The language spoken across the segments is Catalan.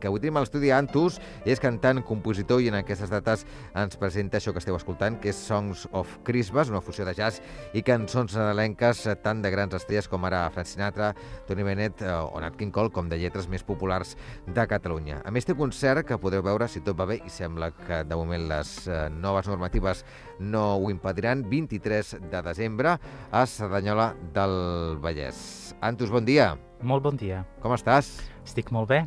que avui tenim a l'estudi Antus, és cantant, compositor i en aquestes dates ens presenta això que esteu escoltant, que és Songs of Christmas, una fusió de jazz i cançons nadalenques eh, tant de grans estrelles com ara Frank Sinatra, Tony Bennett eh, o Nat King Cole, com de lletres més populars de Catalunya. A més, té concert que podeu veure si tot va bé i sembla que de moment les eh, noves normatives no ho impediran, 23 de desembre a Cerdanyola del Vallès. Antus, bon dia. Molt bon dia. Com estàs? Estic molt bé.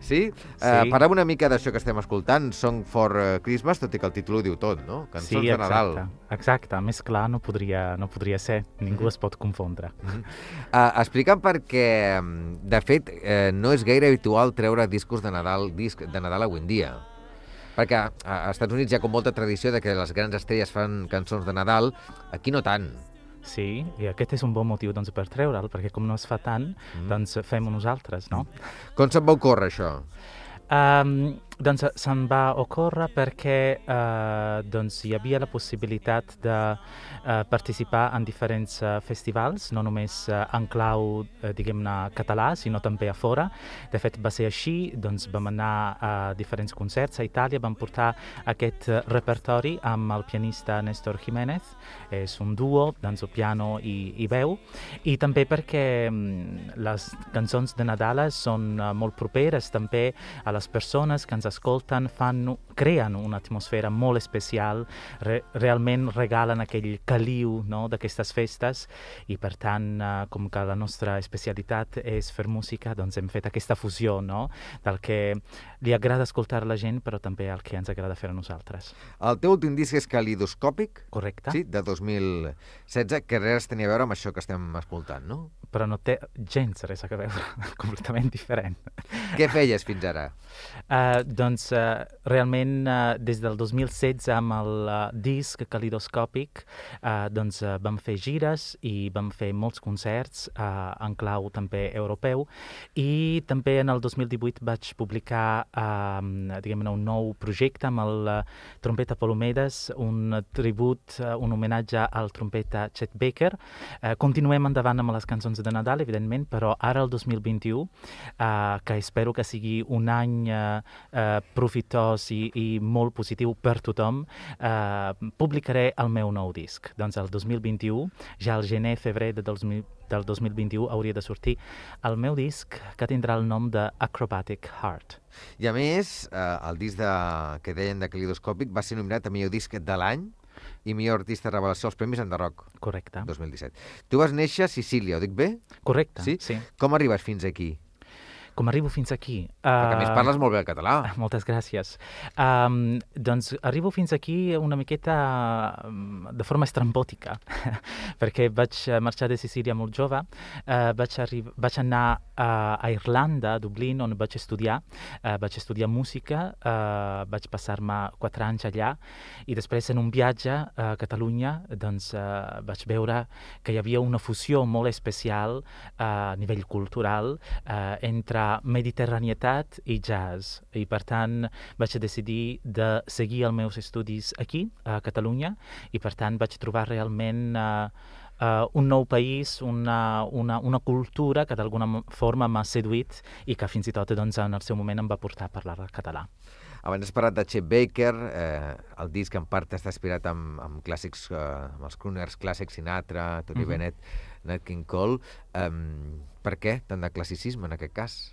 Sí? Eh, sí. Uh, parlem una mica d'això que estem escoltant, Song for eh, Christmas, tot i que el títol ho diu tot, no? Cançons sí, exacte. de Nadal. Exacte, més clar no podria, no podria ser, ningú mm es pot confondre. Mhm. Eh, mm -hmm. uh, explica'm perquè, de fet, eh, no és gaire habitual treure discos de Nadal, disc de Nadal avui en dia. Perquè a, Estats Units hi ha com molta tradició de que les grans estrelles fan cançons de Nadal, aquí no tant. Sí, i aquest és un bon motiu doncs, per treure'l, perquè com no es fa tant, mm. doncs fem-ho nosaltres, no? Com se't va ocórrer, això? Um, doncs eh, se'm va ocórrer perquè eh, doncs hi havia la possibilitat de eh, participar en diferents eh, festivals, no només eh, en clau, eh, diguem-ne, català, sinó també a fora. De fet, va ser així, doncs vam anar a diferents concerts a Itàlia, vam portar aquest eh, repertori amb el pianista Néstor Jiménez, és un duo, danzo doncs, piano i, i veu, i també perquè mm, les cançons de Nadala són eh, molt properes també a les persones que ens ascoltano fanno creen una atmosfera molt especial, re realment regalen aquell caliu no, d'aquestes festes i per tant, eh, com que la nostra especialitat és fer música, doncs hem fet aquesta fusió no, del que li agrada escoltar la gent però també el que ens agrada fer a nosaltres. El teu últim disc és Calidoscòpic? Correcte. Sí, de 2016, que res tenia a veure amb això que estem escoltant, no? Però no té gens res a veure, completament diferent. Què feies fins ara? Uh, doncs uh, realment fent eh, des del 2016, amb el uh, disc calidoscòpic, uh, doncs, uh, vam fer gires i vam fer molts concerts uh, en clau també europeu. I també en el 2018 vaig publicar uh, diguem un nou projecte amb el uh, Trompeta Palomedes, un tribut, uh, un homenatge al trompeta Chet Baker. Uh, continuem endavant amb les cançons de Nadal, evidentment, però ara el 2021, uh, que espero que sigui un any uh, profitós i i molt positiu per tothom, eh, publicaré el meu nou disc. Doncs el 2021, ja el gener, febrer de 2000, del 2021 hauria de sortir el meu disc que tindrà el nom de Acrobatic Heart. I a més, eh, el disc de, que deien de Calidoscòpic va ser nominat a millor disc de l'any i millor artista revelació als Premis Enderroc. Correcte. 2017. Tu vas néixer a Sicília, ho dic bé? Correcte, sí. sí. Com arribes fins aquí? com arribo fins aquí? Uh, Perquè a més ah, parles molt bé el català. Moltes gràcies. Um, doncs arribo fins aquí una miqueta de forma estrambòtica, perquè vaig marxar de Sicília molt jove, uh, vaig, vaig anar uh, a Irlanda, a Dublín, on vaig estudiar, uh, vaig estudiar música, uh, vaig passar-me quatre anys allà, i després en un viatge a Catalunya doncs, uh, vaig veure que hi havia una fusió molt especial uh, a nivell cultural uh, entre mediterranietat i jazz. I per tant vaig decidir de seguir els meus estudis aquí, a Catalunya, i per tant vaig trobar realment uh, uh, un nou país, una, una, una cultura que d'alguna forma m'ha seduït i que fins i tot doncs, en el seu moment em va portar a parlar català. Abans has parlat de Chet Baker, eh, el disc en part està inspirat amb, amb clàssics, eh, amb els crooners clàssics, Sinatra, Tony mm -hmm. Bennett, Nat King Cole. Eh, per què tant de classicisme en aquest cas?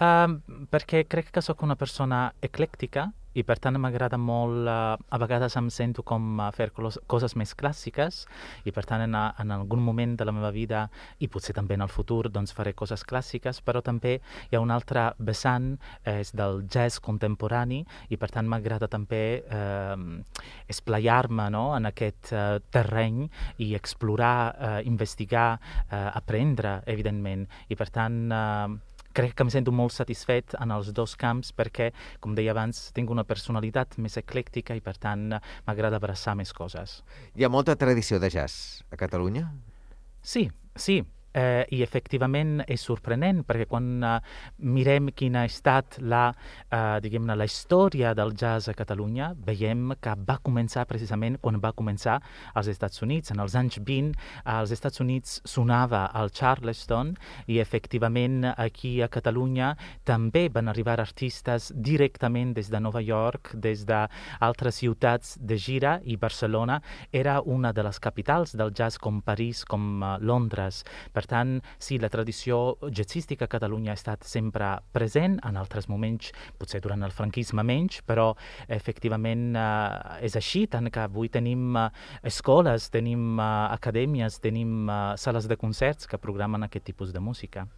Uh, ehm, perquè crec que sóc una persona eclèctica i per tant m'agrada molt, uh, a vegades em sento com a eh, fer coses més clàssiques i per tant en, en algun moment de la meva vida i potser també en el futur doncs faré coses clàssiques però també hi ha un altre vessant eh, és del jazz contemporani i per tant m'agrada també eh, esplayar-me no? en aquest eh, terreny i explorar, eh, investigar, eh, aprendre evidentment i per tant eh, crec que em sento molt satisfet en els dos camps perquè, com deia abans, tinc una personalitat més eclèctica i, per tant, m'agrada abraçar més coses. Hi ha molta tradició de jazz a Catalunya? Sí, sí. Eh, I efectivament és sorprenent perquè quan eh, mirem quina ha estat la, eh, diguem la història del jazz a Catalunya, veiem que va començar precisament quan va començar als Estats Units. En els anys 20 als Estats Units sonava el Charleston i efectivament aquí a Catalunya també van arribar artistes directament des de Nova York, des d'altres ciutats de gira i Barcelona era una de les capitals del jazz com París, com eh, Londres. Per per tant, sí, la tradició jazzística a Catalunya ha estat sempre present, en altres moments, potser durant el franquisme menys, però efectivament eh, és així, tant que avui tenim eh, escoles, tenim eh, acadèmies, tenim eh, sales de concerts que programen aquest tipus de música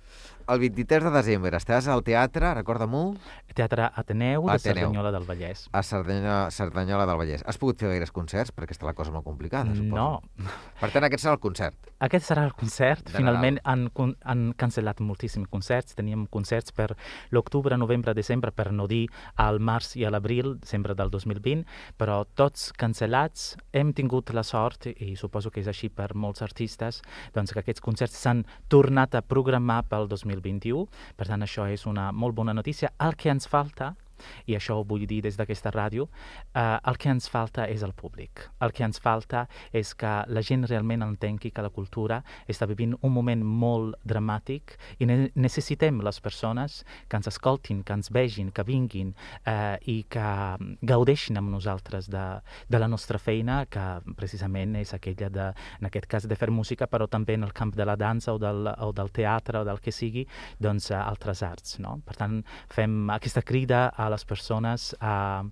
el 23 de desembre estàs al teatre, recorda-m'ho? Teatre Ateneu, Ateneu de Cerdanyola del Vallès. A Cerdanyola, Cerdanyola del Vallès. Has pogut fer gaires concerts? Perquè està la cosa molt complicada, suposo. No. Per tant, aquest serà el concert. Aquest serà el concert. De Finalment han, han cancel·lat moltíssims concerts. Teníem concerts per l'octubre, novembre, desembre, per no dir al març i a l'abril, sempre del 2020, però tots cancel·lats. Hem tingut la sort, i suposo que és així per molts artistes, doncs que aquests concerts s'han tornat a programar pel 2020 2021. Per tant, això és una molt bona notícia. El que ens falta i això ho vull dir des d'aquesta ràdio, eh, el que ens falta és el públic. El que ens falta és que la gent realment entengui que la cultura està vivint un moment molt dramàtic i ne necessitem les persones que ens escoltin, que ens vegin, que vinguin eh, i que gaudeixin amb nosaltres de, de la nostra feina, que precisament és aquella, de, en aquest cas, de fer música, però també en el camp de la dansa o del, o del teatre o del que sigui, doncs eh, altres arts. No? Per tant, fem aquesta crida a la les persones a,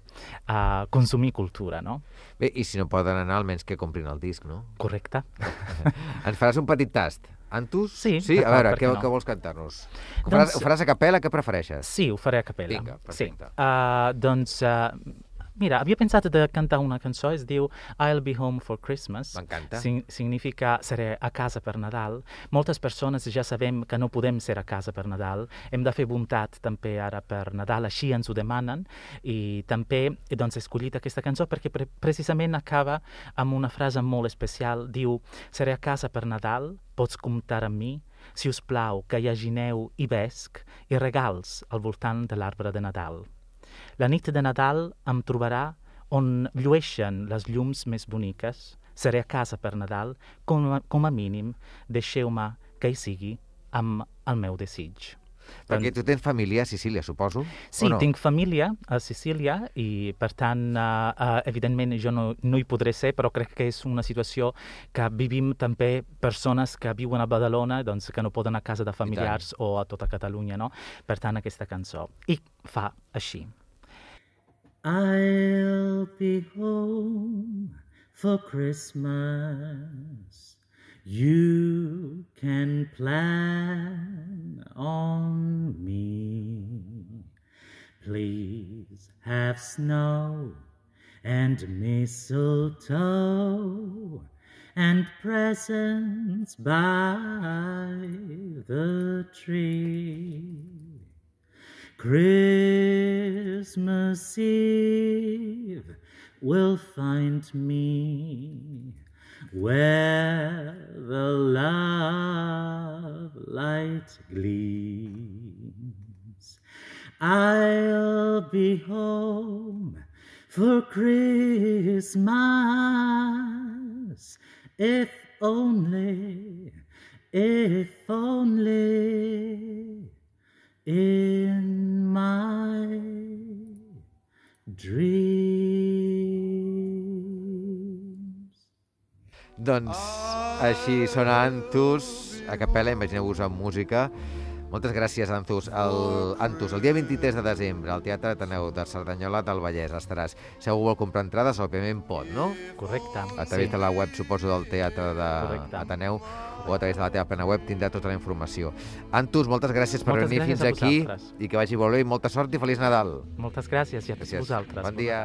a consumir cultura, no? Bé, i si no poden anar, almenys que comprin el disc, no? Correcte. Ens faràs un petit tast. Antus? Sí, sí? a veure, què, no. què vols cantar-nos? Ho, doncs, ho faràs a capella, què prefereixes? Sí, ho faré a capella. Vinga, perfecte. Sí. Uh, ah, doncs uh, Mira, havia pensat de cantar una cançó, es diu I'll be home for Christmas. M'encanta. Sign significa seré a casa per Nadal. Moltes persones ja sabem que no podem ser a casa per Nadal. Hem de fer bondat també ara per Nadal, així ens ho demanen. I també doncs, he escollit aquesta cançó perquè pre precisament acaba amb una frase molt especial. Diu, seré a casa per Nadal, pots comptar amb mi, si us plau, que hi hagi neu i vesc i regals al voltant de l'arbre de Nadal. La nit de Nadal em trobarà on llueixen les llums més boniques. Seré a casa per Nadal, com a, com a mínim, deixeu-me que hi sigui amb el meu desig. Perquè doncs tu tens família a Sicília, suposo? Sí, no? tinc família a Sicília i, per tant, uh, uh, evidentment jo no, no hi podré ser, però crec que és una situació que vivim també persones que viuen a Badalona, doncs que no poden a casa de familiars o a tota Catalunya, no? Per tant, aquesta cançó. I fa així. I'll be home for Christmas. You can plan on me. Please have snow and mistletoe and presents by the tree. Christmas Eve will find me where the love light gleams. I'll be home for Christmas if only, if only, if dreams. Doncs ah. així sonant tus a capella, imagineu-vos amb música, moltes gràcies, Antus. El, Antus, el dia 23 de desembre, al Teatre Ateneu de Cerdanyola del Vallès estaràs. Si algú vol comprar entrades, el payment pot, no? Correcte. A través sí. de la web, suposo, del Teatre de Correcte. Ateneu o a través de la teva plana web tindrà tota la informació. Antus, moltes gràcies per moltes venir gràcies fins aquí i que vagi molt bé i molta sort i feliç Nadal. Moltes gràcies i a tots vosaltres. Bon dia.